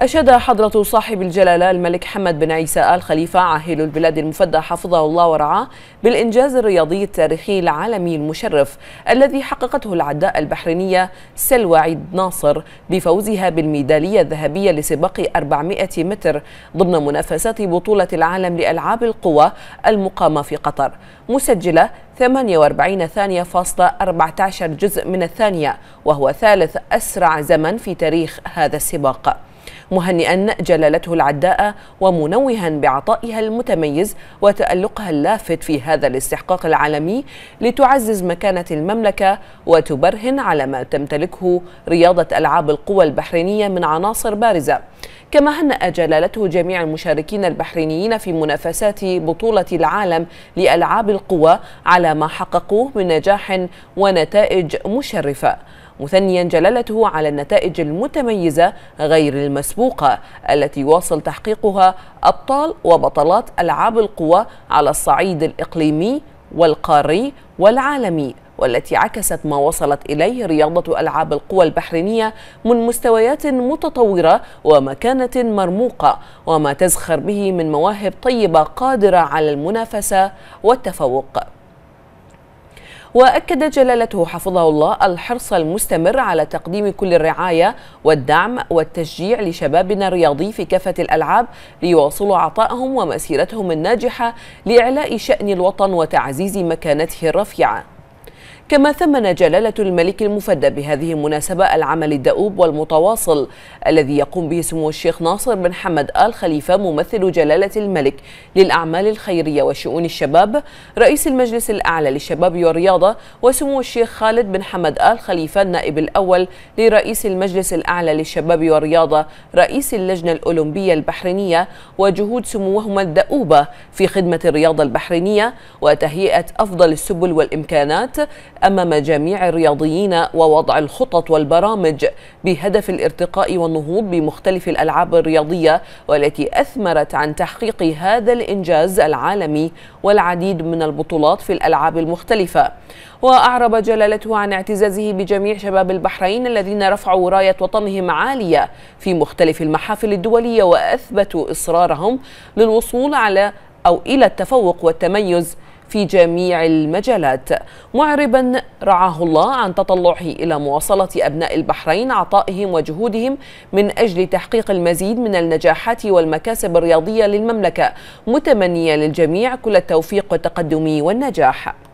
أشاد حضرة صاحب الجلالة الملك حمد بن عيسى آل خليفة عاهل البلاد المفدى حفظه الله ورعاه بالإنجاز الرياضي التاريخي العالمي المشرف الذي حققته العداء البحرينية سلوى عيد ناصر بفوزها بالميدالية الذهبية لسباق 400 متر ضمن منافسات بطولة العالم لألعاب القوى المقامة في قطر مسجلة 48 ثانية فاصلة 14 جزء من الثانية وهو ثالث أسرع زمن في تاريخ هذا السباق مهنئا جلالته العداء ومنوها بعطائها المتميز وتألقها اللافت في هذا الاستحقاق العالمي لتعزز مكانة المملكة وتبرهن على ما تمتلكه رياضة ألعاب القوى البحرينية من عناصر بارزة كما هنأ جلالته جميع المشاركين البحرينيين في منافسات بطولة العالم لألعاب القوى على ما حققوه من نجاح ونتائج مشرفة مثنيا جلالته على النتائج المتميزة غير المسبوقة التي يواصل تحقيقها أبطال وبطلات ألعاب القوى على الصعيد الإقليمي والقاري والعالمي والتي عكست ما وصلت إليه رياضة ألعاب القوى البحرينية من مستويات متطورة ومكانة مرموقة وما تزخر به من مواهب طيبة قادرة على المنافسة والتفوق وأكد جلالته حفظه الله الحرص المستمر على تقديم كل الرعاية والدعم والتشجيع لشبابنا الرياضي في كافة الألعاب ليواصلوا عطائهم ومسيرتهم الناجحة لإعلاء شأن الوطن وتعزيز مكانته الرفيعة كما ثمن جلالة الملك المفدى بهذه المناسبة العمل الدؤوب والمتواصل الذي يقوم به سمو الشيخ ناصر بن حمد آل خليفة ممثل جلالة الملك للأعمال الخيرية وشؤون الشباب رئيس المجلس الأعلى للشباب والرياضة وسمو الشيخ خالد بن حمد آل خليفة النائب الأول لرئيس المجلس الأعلى للشباب والرياضة رئيس اللجنة الأولمبية البحرينية وجهود سموهما الدؤوبة في خدمة الرياضة البحرينية وتهيئة أفضل السبل والإمكانات أمام جميع الرياضيين ووضع الخطط والبرامج بهدف الارتقاء والنهوض بمختلف الألعاب الرياضية والتي أثمرت عن تحقيق هذا الإنجاز العالمي والعديد من البطولات في الألعاب المختلفة وأعرب جلالته عن اعتزازه بجميع شباب البحرين الذين رفعوا راية وطنهم عالية في مختلف المحافل الدولية وأثبتوا إصرارهم للوصول على أو إلى التفوق والتميز في جميع المجالات معربا رعاه الله عن تطلعه إلى مواصلة أبناء البحرين عطائهم وجهودهم من أجل تحقيق المزيد من النجاحات والمكاسب الرياضية للمملكة متمنيا للجميع كل التوفيق والتقدم والنجاح